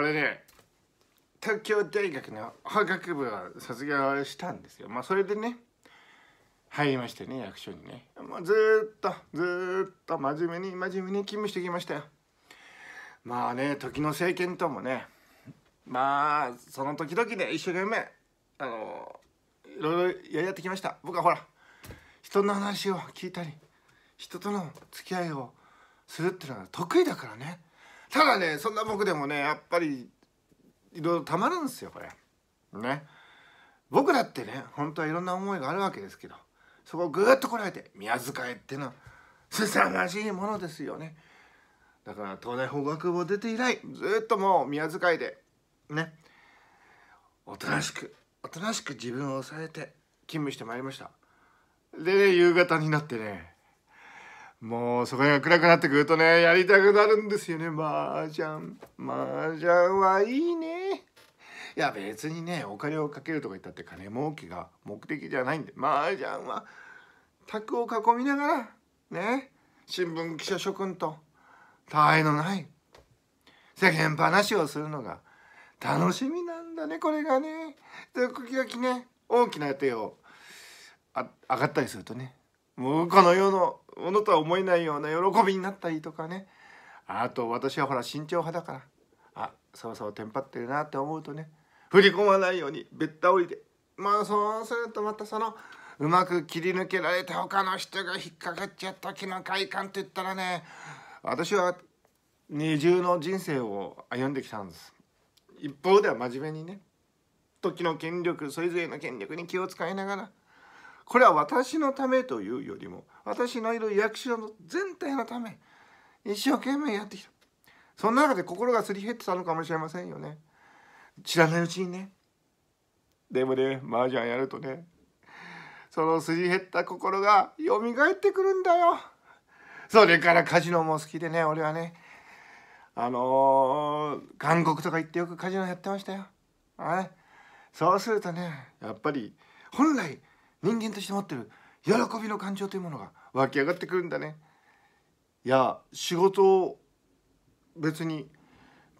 れね東京大学の法学部は卒業したんですよまあそれでね入りましてね役所にねもうずっとずっと真面目に真面目に勤務してきましたよまあね時の政権ともねまあその時々で一生懸命あのいろいろやってきました僕はほら人の話を聞いたり人との付き合いをするっていうのは得意だからねただねそんな僕でもねやっぱりいろいろたまるんですよこれね僕だってね本当はいろんな思いがあるわけですけどそこをぐっとこらえて宮遣いっていうのは凄まじいものですよねだから東大法学部を出て以来ずっともう宮遣いでねおとなしくおとなしく自分を抑えて勤務してまいりましたで、ね、夕方になってねもうそこが暗くなってくるとねやりたくなるんですよね麻雀麻雀はいいねいや別にねお金をかけるとか言ったって金儲けが目的じゃないんで麻雀は卓を囲みながらね新聞記者諸君と他愛のない世間話をするのが楽しみなんだねこれがね。時々ね大きな手をあ上がったりするとねもうこの世のものとは思えないような喜びになったりとかねあと私はほら慎重派だからあそろそろテンパってるなって思うとね振り込まないようにべったおりでまあそうするとまたそのうまく切り抜けられて他の人が引っかかっちゃった時の快感って言ったらね私は二重の人生を歩んできたんです一方では真面目にね時の権力それぞれの権力に気を使いながらこれは私のためというよりも私のいる役所の全体のため一生懸命やってきたその中で心がすり減ってたのかもしれませんよね知らないうちにねでもね麻雀やるとねそのすり減った心がよみがえってくるんだよそれからカジノも好きでね俺はねあのー、韓国とか行ってよくカジノやってましたよい、そうするとねやっぱり本来人間として持ってる喜びの感情というものが湧き上がってくるんだね。いや仕事を別に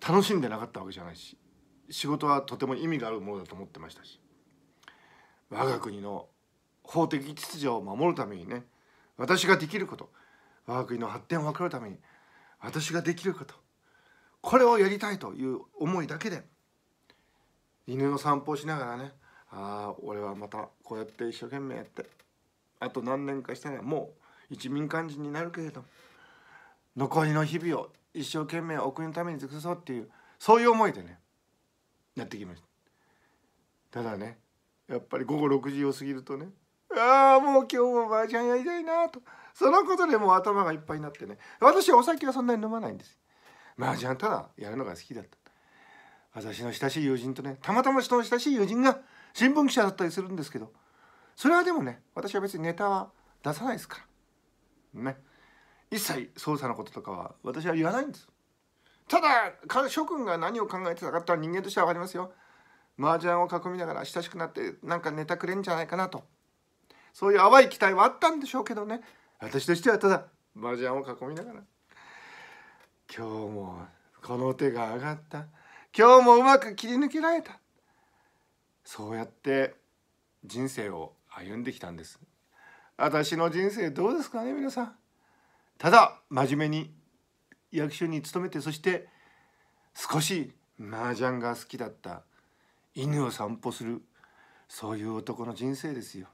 楽しんでなかったわけじゃないし仕事はとても意味があるものだと思ってましたし我が国の法的秩序を守るためにね私ができること我が国の発展を分かるために私ができることこれをやりたいという思いだけで犬の散歩をしながらねああ俺はまたこうやって一生懸命やってあと何年かしたらもう一民間人になるけれど残りの日々を一生懸命お国のために尽くそうっていうそういう思いでねやってきましたただねやっぱり午後6時を過ぎるとねああもう今日もばあちゃんやりたいなとそのことでもう頭がいっぱいになってね私はお酒はそんなに飲まないんですあゃん、ただやるのが好きだった私の親しい友人とねたまたまその親しい友人が新聞記者だったりするんですけどそれはでもね私は別にネタは出さないですからね一切捜査のこととかは私は言わないんですただ諸君が何を考えてたかったは人間としては分かりますよ麻雀を囲みながら親しくなってなんかネタくれんじゃないかなとそういう淡い期待はあったんでしょうけどね私としてはただ麻雀を囲みながら今日もこの手が上がった今日もうまく切り抜けられたそうやって人生を歩んできたんです私の人生どうですかね皆さんただ真面目に役所に勤めてそして少し麻雀が好きだった犬を散歩するそういう男の人生ですよ